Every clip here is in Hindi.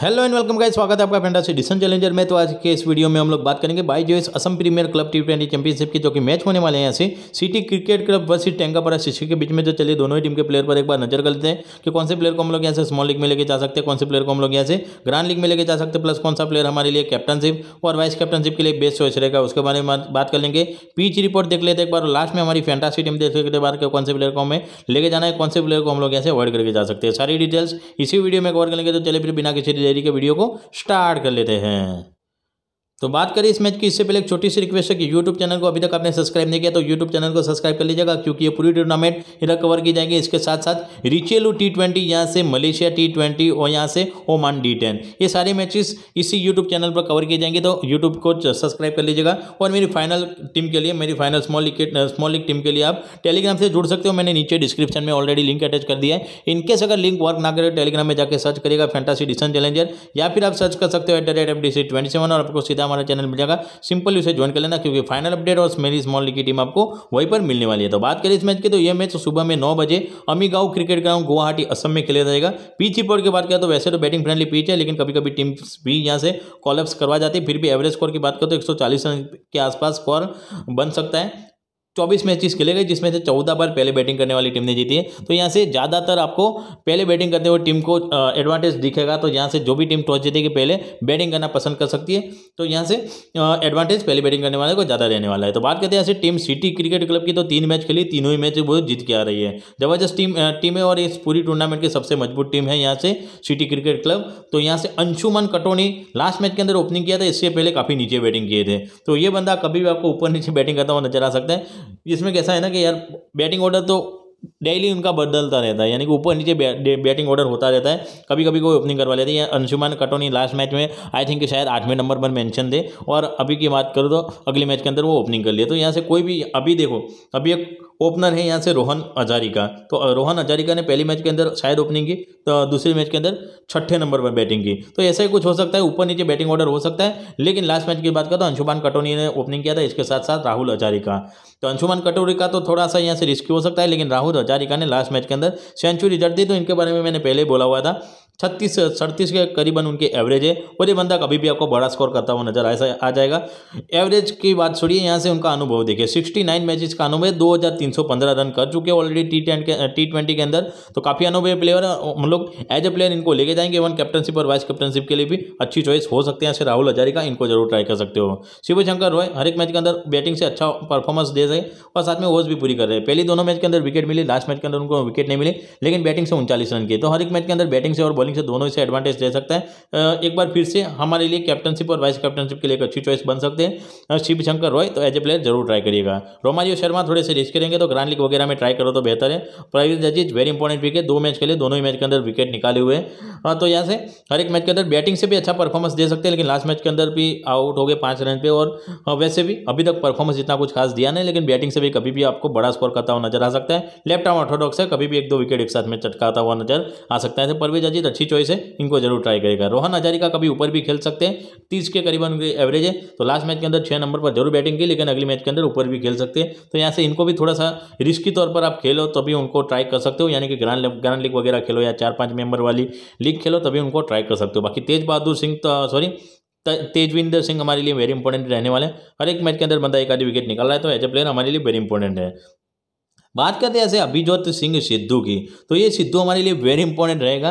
हेलो एंड वेलकम गाइस स्वागत है आपका से डिसन चैलेंजर में तो आज के इस वीडियो में हम लोग बात करेंगे बाई जो इस Assam premier club T twenty championship की जो कि मैच होने वाले हैं यहाँ से सिटी क्रिकेट क्लब वर्सेस पर सिटी के बीच में तो चलिए दोनों ही टीम के प्लेयर पर एक बार नजर कर लेते हैं कि कौन से प्लेयर को हम लोग यहाँ से स्मॉल लीग में लेके जा सकते हैं कौन से प्लेयर को हम लोग यहाँ से ग्रांड लीग में लेके जा सकते हैं प्लस कौन सा प्लेयर हमारे लिए कैप्टनशिप और वाइस कैप्टनशिप के लिए बेस्ट चॉइस रहेगा उसके बारे में बात कर लेंगे पीच रिपोर्ट देख लेते एक बार लास्ट में हमारी फैंटासी टीम देख लेते बार कौन से प्लेयर को हमें लेके जाना है कौन से प्लेयर को हम लोग यहाँ से अवॉइड करके जा सकते हैं सारी डिटेल्स इसी वीडियो में कवर करेंगे तो चले फिर बिना किसी डेयरी के वीडियो को स्टार्ट कर लेते हैं तो बात करें इस मैच की इससे पहले एक छोटी सी रिक्वेस्ट है कि यूट्यूब चैनल को अभी तक आपने सब्सक्राइब नहीं किया तो यूट्यूब चैनल को सब्सक्राइब कर लीजिएगा क्योंकि ये पूरी टूर्नामेंट इधर कवर की जाएगी इसके साथ साथ रिचेलू टी ट्वेंटी यहाँ से मलेशिया टी ट्वेंटी और यहाँ से ओमान डी टेन ये सारे मैचेस इसी यूट्यूब चैनल पर कवर किए जाएंगे तो यूट्यूब को सब्सक्राइब कर लीजिएगा और मेरी फाइनल टीम के लिए मेरी final small league small league team के लिए आप टेलीग्राम से जुड़ सकते हो मैंने नीचे डिस्क्रिप्शन में ऑलरेडी लिंक अटैच कर दिया है इनकेस अगर लिंक वर्क ना करे टेलीग्राम में जाकर सर्च करिएगा फैंटासी डिसन चैलेंजर या फिर आप सर्च कर सकते हो at the rate D C twenty seven और आपको सीधा हमारा चैनल मिल जाएगा सिंपल उसे ज्वाइन कर लेना क्योंकि फाइनल अपडेट और मेरी स्मॉल लीग की टीम आपको वहीं पर मिलने वाली है तो बात करें इस मैच की तो यह मैच सुबह में नौ बजे अमीगांव क्रिकेट ग्राउंड गुवाहाटी असम में खेला जाएगा पिच स्कोर की बात करें तो वैसे तो बैटिंग फ्रेंडली पिच है लेकिन कभी कभी टीम भी यहाँ से कॉलअप्स करवा जाती है फिर भी एवरेज स्कोर की बात करें तो एक रन के आसपास स्कोर बन सकता है चौबीस मैचेस खेले गए जिसमें से चौदह बार पहले बैटिंग करने वाली टीम ने जीती है तो यहाँ से ज़्यादातर आपको पहले बैटिंग करते हुए टीम को एडवांटेज दिखेगा तो यहाँ से जो भी टीम टॉस जीतेगी पहले बैटिंग करना पसंद कर सकती है तो यहाँ से एडवांटेज पहले बैटिंग करने वाले को ज़्यादा रहने वाला है तो बात करते हैं यहाँ से टीम सिटी क्रिकेट क्लब की तो तीन मैच खेली तीनों ही मैच बहुत जीत के आ रही है ज़बरदस्त टीम टीम है और इस पूरी टूर्नामेंट की सबसे मजबूत टीम है यहाँ से सिटी क्रिकेट क्लब तो यहाँ से अंशुमन कटोनी लास्ट मैच के अंदर ओपनिंग किया था इससे पहले काफ़ी नीचे बैटिंग किए थे तो ये बंदा कभी भी आपको ऊपर नीचे बैटिंग करता हुआ नजर आ सकता है इसमें कैसा है ना कि यार बैटिंग ऑर्डर तो डेली उनका बदलता रहता है यानी कि ऊपर नीचे बैटिंग ऑर्डर होता रहता है कभी कभी कोई ओपनिंग करवा लेते हैं अंशुमान कटोनी लास्ट मैच में आई थिंक शायद आठवें नंबर पर मैंशन थे और अभी की बात करो तो अगले मैच के अंदर वो ओपनिंग कर लिए तो यहाँ से कोई भी अभी देखो अभी एक ओपनर है यहाँ से रोहन हजारिका तो रोहन हजारिका ने पहली मैच के अंदर शायद ओपनिंग की तो दूसरे मैच के अंदर छठे नंबर पर बैटिंग की तो ऐसा ही कुछ हो सकता है ऊपर नीचे बैटिंग ऑर्डर हो सकता है लेकिन लास्ट मैच की बात करो तो अंशुमान कटोनी ने ओपनिंग किया था इसके साथ साथ राहुल हजारिका तो अंशुमान कटोरी का तो थोड़ा सा यहाँ से रिस्की हो सकता है लेकिन राहुल हजारिका का ने लास्ट मैच के अंदर सेंचुरी जट दी तो इनके बारे में मैंने पहले बोला हुआ था छत्तीस सड़तीस के करीबन उनके एवरेज है और ये बंदा कभी भी आपको बड़ा स्कोर करता हुआ नजर ऐसा आ जाएगा एवरेज की बात छोड़िए यहाँ से उनका अनुभव देखिए सिक्सटी नाइन मैचेज का अनुभव दो हज़ार तीन सौ पंद्रह रन कर चुके हैं ऑलरेडी टी टेन के टी uh, ट्वेंटी के अंदर तो काफ़ी अनुभव प्लेयर है हम लोग एज ए प्लेयर इनको लेके जाएंगे वन कैप्टनशिप और वाइस कैप्टनशिप के लिए भी अच्छी चॉइस हो सकते हैं ऐसे राहुल हजारी का इनको जरूर ट्राई कर सकते हो शिवशंकर रॉय हर एक मैच के अंदर बैटिंग से अच्छा परफॉर्मेंस दे रहे और साथ में ओवर्स भी पूरी कर रहे हैं पहले दोनों मैच के अंदर विकेट मिली लास्ट मैच के अंदर उनको विकेट नहीं मिली लेकिन बैटिंग से उनचालीस रन किए तो हर एक मैच के अंदर बैटिंग से और बॉलिंग से दोनों इसे एडवांटेज दे सकता है एक बार फिर से हमारे लिए कैप्टनशिप और वाइस कैप्टनशिप के लिए एक अच्छी चॉइस बन सकते हैं शिव शंकर रॉय तो एज ए प्लेयर जरूर ट्राई करिएगा रोमाजी शर्मा थोड़े से रिस्क करेंगे तो ग्रांड लीग वगैरह में ट्राई करो तो बेहतर है प्राइवेट जजीज वेरी इंपॉर्टेंट विकेट दो मैच के लिए दोनों ही मैच के अंदर विकेट निकाले हुए हैं तो यहाँ से हर एक मैच के अंदर बैटिंग से भी अच्छा परफॉर्मेंस दे सकते हैं लेकिन लास्ट मैच के अंदर भी आउट हो गए पाँच रन पे और वैसे भी अभी तक परफॉर्मेंस इतना कुछ खास दिया नहीं लेकिन बैटिंग से भी कभी भी आपको बड़ा स्कोर करता हुआ नजर आ सकता है लेफ्ट आर्म ऑर्थोडॉक्स है कभी भी एक दो विकेट एक साथ में चटकाता हुआ नजर आ सकता है परवेज अजीत अच्छी चॉइस है इनको जरूर ट्राई करेगा रोहन हजारिका कभी ऊपर भी खेल सकते हैं तीस के करीबन उनकी एवरेज है तो लास्ट मैच के अंदर छः नंबर पर जरूर बैटिंग की लेकिन अगले मैच के अंदर ऊपर भी खेल सकते हैं तो यहाँ से इनको भी थोड़ा सा रिस्की तौर पर आप खेलो तभी उनको ट्राई कर सकते हो यानी कि ग्रांड ग्रांड लीग वगैरह खेलो या चार पाँच मेंबर वाली लीग खेलो तभी उनको ट्राई कर सकते हो बाकी तेज बहादुर सिंह तो सॉरी तेजविंदर सिंह हमारे लिए वेरी इंपॉर्टेंट रहने वाले हैं हर एक मैच के अंदर बंदा एक आधी विकेट निकाल रहा है तो एज ए प्लेयर हमारे लिए वेरी इंपॉर्टेंट है बात करते हैं ऐसे अभिजोत सिंह सिद्धू की तो ये सिद्धू हमारे लिए वेरी इंपॉर्टेंट रहेगा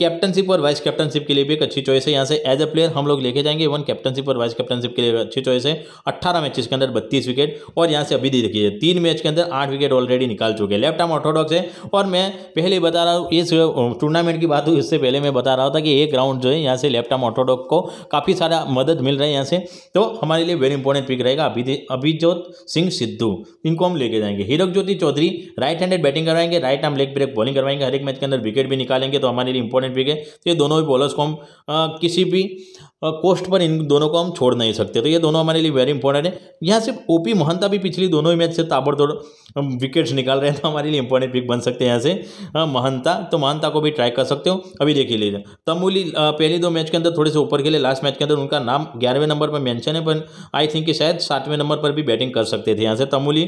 कैप्टनशिप और वाइस कैप्टनशिप के लिए भी एक अच्छी चॉइस है यहाँ से एज ए प्लेयर हम लोग लेके जाएंगे इवन कैप्टनशिप और वाइस कैप्टनशिप के लिए अच्छी चॉइस है अट्ठारह मैचेस के अंदर बत्तीस विकेट और यहाँ से अभी देखिए तीन मैच के अंदर आठ विकेट ऑलरेडी निकाल चुके हैं लेफ्ट आर्म ऑर्थोडॉक्स है और मैं पहले बता रहा हूँ इस टूर्नामेंट की बात हूँ इससे पहले मैं बता रहा था कि एक राउंड जो है यहाँ से लेफ्ट आर्म ऑर्थोडॉक्स को काफ़ी सारा मदद मिल रहा है यहाँ से तो हमारे लिए वेरी इंपॉर्टेंट पिक रहेगा अभिजोत सिंह सिद्धू इनको हम लेके जाएंगे हीरक ज्योति प्रसूति चौधरी राइट हैंडेड बैटिंग करवाएंगे right arm leg break bowling करवाएंगे हर एक मैच के अंदर विकेट भी निकालेंगे तो हमारे लिए इंपॉर्टेंट विक है तो ये दोनों भी बॉलर्स को हम किसी भी कोस्ट पर इन दोनों को हम छोड़ नहीं सकते तो ये दोनों हमारे लिए वेरी इंपॉर्टेंट है यहाँ सिर्फ ओपी महंता भी पिछली दोनों ही मैच से ताबड़तोड़ विकेट्स निकाल रहे हैं तो हमारे लिए इंपॉर्टेंट पिक बन सकते हैं यहाँ से महंता तो महंता को भी ट्राई कर सकते हो अभी देखिए ही लीजिए तमूली पहले दो मैच के अंदर थोड़े से ऊपर खेले लास्ट मैच के अंदर उनका नाम ग्यारहवें नंबर पर मैंशन है पर आई थिंक कि शायद सातवें नंबर पर भी बैटिंग कर सकते थे यहाँ से तमूली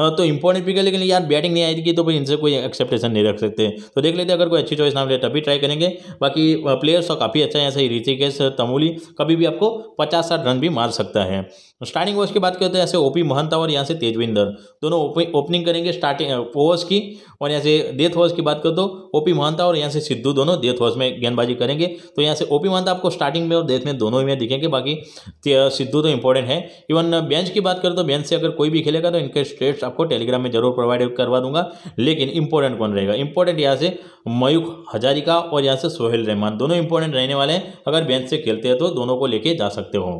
तो इंपॉर्टेंट पिक लेकिन यार बैटिंग नहीं आएगी तो भाई इनसे कोई एक्सेप्टेशन नहीं रख सकते तो देख लेते अगर कोई अच्छी चॉइस नाम ले तभी ट्राई करेंगे बाकी प्लेयर्स और तो काफ़ी अच्छा है ऐसे ऋतिकेश तमूली कभी भी आपको पचास साठ रन भी मार सकता है स्टार्टिंग ओवर्स की बात करते हैं ऐसे ओपी महंता और यहाँ से तेजविंदर दोनों ओपनिंग करेंगे स्टार्टिंग ओवर्स की और यहाँ से डेथ ओवर्स की बात कर तो ओपी महंता और यहाँ से सिद्धू दोनों डेथ ओवर्स में गेंदबाजी करेंगे तो यहाँ से ओपी महंता आपको स्टार्टिंग में और डेथ में दोनों ही में दिखेंगे बाकी सिद्धू तो इंपॉर्टेंट है इवन बेंच की बात करें तो बेंच से अगर कोई भी खेलेगा तो इनके स्टेट्स आपको टेलीग्राम में जरूर जरूर प्रोवाइड करवा दूंगा लेकिन इंपॉर्टेंट कौन रहेगा इंपॉर्टेंट यहाँ से मयूख हजारिका और यहाँ से सोहेल रहमान दोनों इंपॉर्टेंट रहने वाले हैं अगर बेंच से खेलते हैं तो दोनों को लेके जा सकते हो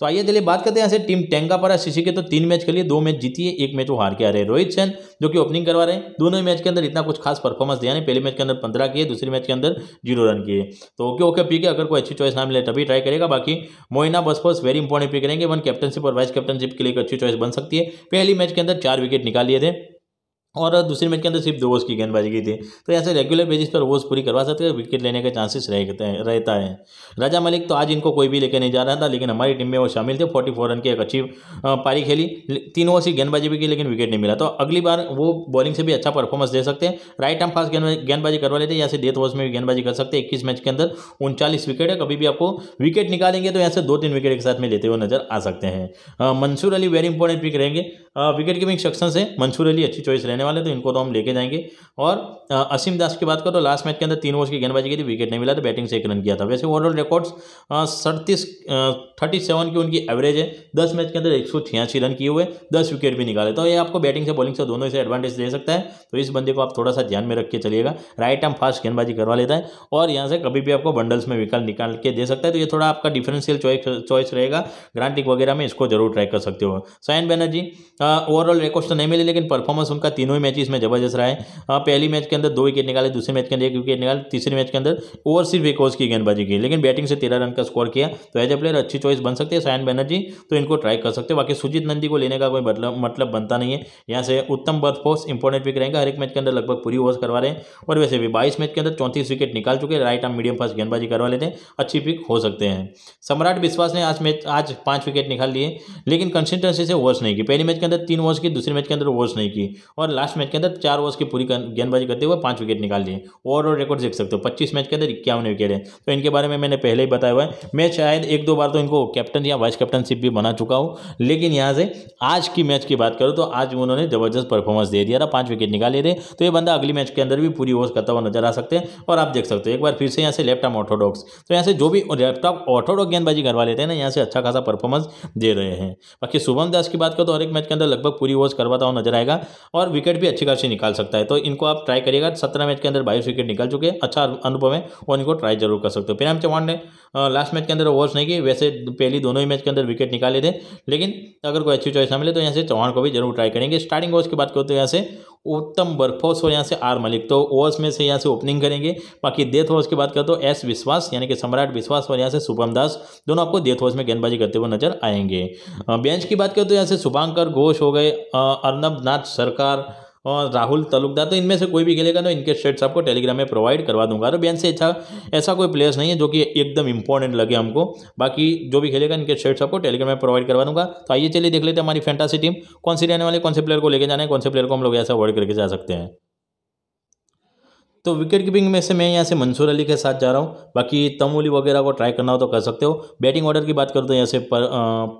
तो आइए चलिए बात करते हैं ऐसे टीम टेंगा पर सीसी के तो तीन मैच खेलिए दो मैच जीती है एक मैच वो हार के आ रहे हैं रोहित सेन जो कि ओपनिंग करवा रहे हैं दोनों मैच के अंदर इतना कुछ खास परफॉर्मेंस दिया नहीं पहले मैच के अंदर पंद्रह किए दूसरे मैच के अंदर जीरो रन किए तो ओके ओके पी अगर कोई अच्छी चॉइस ना मिले तभी ट्राई करेगा बाकी मोइना बसपस वेरी इंपॉर्टेंट पिक रहेंगे वन कैप्टनशिप और वाइस कैप्टनशिप के लिए एक अच्छी चॉइस बन सकती है पहली मैच के अंदर चार विकेट निकाल लिए थे और दूसरे मैच के अंदर सिर्फ दो ओवर्स की गेंदबाजी की थी तो ऐसे रेगुलर बेसिस पर ओवर्स पूरी करवा सकते हैं विकेट लेने के चांसेस रहते हैं रहता है राजा मलिक तो आज इनको कोई भी लेके नहीं जा रहा था लेकिन हमारी टीम में वो शामिल थे फोर्टी फोर रन की एक अच्छी पारी खेली तीन ओवर की गेंदबाजी भी की लेकिन विकेट नहीं मिला तो अगली बार वो बॉलिंग से भी अच्छा परफॉर्मेंस दे सकते हैं राइट आर्म फास्ट गेंदबाजी करवा लेते हैं या से डेथ ओवर्स में भी गेंदबाजी कर सकते हैं इक्कीस मैच के अंदर उनचालीस विकेट है कभी भी आपको विकेट निकालेंगे तो यहाँ से दो तीन विकेट एक साथ में लेते हुए नजर आ सकते हैं Mansoor Ali very important pick रहेंगे विकेट कीपिंग सेक्शन से मंसूर अली अच्छी चॉइस रहने वाले तो इनको तो हम लेके जाएंगे और असीम दास की बात करो तो लास्ट मैच के अंदर तीन ओवर की गेंदबाजी की थी विकेट नहीं मिला था तो बैटिंग से एक रन किया था वैसे ओवरऑल रिकॉर्ड्स सड़तीस थर्टी सेवन की उनकी एवरेज है दस मैच के अंदर एक सौ छियासी रन किए हुए दस विकेट भी निकाले तो ये आपको बैटिंग से बॉलिंग से दोनों से एडवांटेज दे सकता है तो इस बंदे को आप थोड़ा सा ध्यान में रख के चलिएगा राइट आर्म फास्ट गेंदबाजी करवा लेता है और यहाँ से कभी भी आपको बंडल्स में विकल्प निकाल के दे सकता है तो ये थोड़ा आपका डिफरेंशियल चॉइस रहेगा ग्रांटिक वगैरह में इसको जरूर ट्राई कर सकते हो साइन बैनर्जी ओवरऑल रिकॉर्ड तो नहीं मिले लेकिन परफॉर्मेंस उनका तीन तीनों ही मैचेस में जबरदस्त रहा है पहली मैच के अंदर दो विकेट निकाले दूसरे मैच के अंदर एक विकेट निकाले तीसरे मैच के अंदर और सिर्फ एक ओवर की गेंदबाजी की लेकिन बैटिंग से तेरह रन का स्कोर किया तो एज ए प्लेयर अच्छी चॉइस बन सकते हैं सायन बनर्जी तो इनको ट्राई कर सकते हैं बाकी सुजीत नंदी को लेने का कोई मतलब, मतलब बनता नहीं है यहाँ से उत्तम बर्थ बर्थफोर्स इंपॉर्टेंट विक रहेंगे हर एक मैच के अंदर लगभग पूरी ओवर्स करवा रहे हैं और वैसे भी बाईस मैच के अंदर चौंतीस विकेट निकाल चुके राइट आर्म मीडियम फास्ट गेंदबाजी करवा लेते हैं अच्छी पिक हो सकते हैं सम्राट विश्वास ने आज मैच आज पांच विकेट निकाल लिए लेकिन कंसिस्टेंसी से ओवर्स नहीं की पहले मैच के अंदर तीन ओवर्स की दूसरे मैच के अंदर ओवर्स नहीं की और लास्ट मैच के अंदर चार ओवर्स की पूरी गेंदबाजी करते हुए पाँच विकेट निकाल लिए ओवरऑल रिकॉर्ड देख सकते हो पच्चीस मैच के अंदर इक्यावन विकेट है तो इनके बारे में मैंने पहले ही बताया हुआ है मैं शायद एक दो बार तो इनको कैप्टन या वाइस कैप्टनशिप भी बना चुका हूँ लेकिन यहाँ से आज की मैच की बात करूँ तो आज उन्होंने जबरदस्त परफॉर्मेंस दे दिया था पाँच विकेट निकाले थे तो ये बंदा अगली मैच के अंदर भी पूरी ओवर्स करता हुआ नजर आ सकते हैं और आप देख सकते हो एक बार फिर से यहाँ से लेफ्ट ऑर्थोडॉक्स तो यहाँ से जो भी लेफ्ट आर्म गेंदबाजी करवा लेते हैं ना यहाँ से अच्छा खासा परफॉर्मेंस दे रहे हैं बाकी शुभम दास की बात करो तो हर एक मैच के अंदर लगभग पूरी ओवर्स करवाता हुआ नजर आएगा और विकेट विकेट भी अच्छी खासी निकाल सकता है तो इनको आप ट्राई करिएगा सत्रह मैच के अंदर बाईस विकेट निकाल चुके हैं अच्छा अनुभव है और इनको ट्राई जरूर कर सकते हो प्रेम चौहान ने लास्ट मैच के अंदर ओवर्स नहीं किए वैसे पहली दोनों ही मैच के अंदर विकेट निकाले थे लेकिन अगर कोई अच्छी चॉइस ना मिले तो यहाँ से चौहान को भी जरूर ट्राई करेंगे स्टार्टिंग ओवर्स की बात करते तो हैं यहाँ से उत्तम बर्फोस और यहाँ से आर मलिक तो ओवर्स में से यहाँ से ओपनिंग करेंगे बाकी डेथ ओवर्स की बात करते तो एस विश्वास यानी कि सम्राट विश्वास और यहाँ से शुभम दास दोनों आपको डेथ ओवर्स में गेंदबाजी करते हुए नजर आएंगे बेंच की बात करते तो यहाँ से शुभांकर घोष हो गए अर्नब नाथ सरकार और राहुल तलुकदार तो इनमें से कोई भी खेलेगा तो इनके शर्ट्स आपको टेलीग्राम में प्रोवाइड करवा दूंगा तो बेन से अच्छा ऐसा कोई प्लेयर्स नहीं है जो कि एकदम इंपॉर्टेंट लगे हमको बाकी जो भी खेलेगा इनके स्टेट्स आपको टेलीग्राम में प्रोवाइड करवा दूंगा तो आइए चलिए देख लेते हमारी फैंटासी टीम कौन सी रहने वाले कौन से प्लेयर को लेकर जाना है कौन से प्लेयर को हम लोग ऐसा अवॉइड करके जा सकते हैं तो विकेट कीपिंग में से मैं यहाँ से मंसूर अली के साथ जा रहा हूँ बाकी तमोली वगैरह को ट्राई करना हो तो कर सकते हो बैटिंग ऑर्डर की बात करूँ तो यहाँ से पर,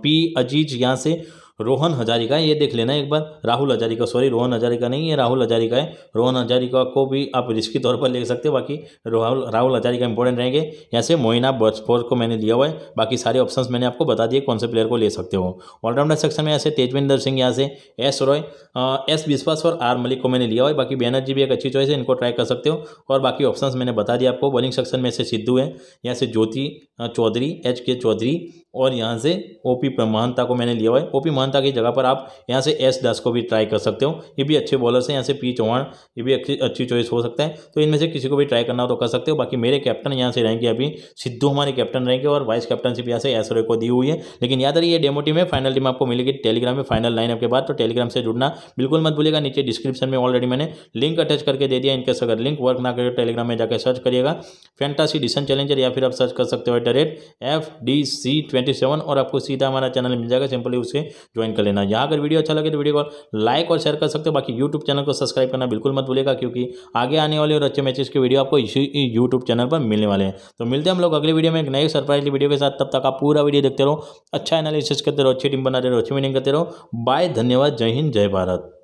पी अजीज यहाँ से रोहन हजारिका ये देख लेना एक बार राहुल हजारिका सॉरी रोहन हजारिका नहीं है राहुल हजारिका है रोहन हजारिका को भी आप के तौर पर ले सकते हो बाकी राहुल राहुल हजारिका इंपॉर्टेंट रहेंगे यहाँ से मोइना बर्चफोर को मैंने लिया हुआ है बाकी सारे ऑप्शन मैंने आपको बता दिए कौन से प्लेयर को ले सकते हो ऑलराउंडर सेक्शन में यहाँ से तेजविंदर सिंह यहाँ से एस रॉय एस विश्वास और आर मलिक को मैंने लिया हुआ है बाकी बैनर्जी भी एक अच्छी चॉइस है इनको ट्राई कर सकते हो और बाकी ऑप्शन मैंने बता दिया आपको बॉलिंग सेक्शन में से सिद्धू है यहाँ से ज्योति चौधरी एच के चौधरी और यहाँ से ओ पी महानता को मैंने लिया हुआ है ओ पी महानता की जगह पर आप यहाँ से एस दस को भी ट्राई कर सकते हो ये भी अच्छे बॉलर से यहाँ से पी चौहान ये भी अच्छी अच्छी चॉइस हो सकता है तो इनमें से किसी को भी ट्राई करना हो तो कर सकते हो बाकी मेरे कैप्टन यहाँ से रहेंगे अभी सिद्धू हमारे कैप्टन रहेंगे और वाइस कैप्टनशिप यहाँ से एस को दी हुई है लेकिन याद रही ये डेमो टीम है फाइनल टीम आपको मिलेगी टेलीग्राम में फाइनल लाइन के बाद तो टेलीग्राम से जुड़ना बिल्कुल मत भूलेगा नीचे डिस्क्रिप्शन में ऑलरेडी मैंने लिंक अटैच करके दे दिया इनके अगर लिंक वर्क ना करे टेलीग्राम तो में जाकर सर्च करिएगा फैंटासी डिसन चैलेंजर या फिर आप सर्च कर सकते हो at the rate F D C twenty ninety seven और आपको सीधा हमारा चैनल मिल जाएगा सिंपली उसे ज्वाइन कर लेना यहाँ अगर वीडियो अच्छा लगे तो वीडियो को लाइक और शेयर कर सकते हो बाकी यूट्यूब चैनल को सब्सक्राइब करना बिल्कुल मत भूलेगा क्योंकि आगे आने वाले और अच्छे मैचेस के वीडियो आपको इसी यूट्यूब चैनल पर मिलने वाले हैं तो मिलते हैं हम लोग अगले वीडियो में एक नए सरप्राइज वीडियो के साथ तब तक आप पूरा वीडियो देखते रहो अच्छा एनालिसिस करते रहो अच्छी टीम बनाते रहो अच्छी मीनिंग करते रहो बाय धन्यवाद जय हिंद जय भारत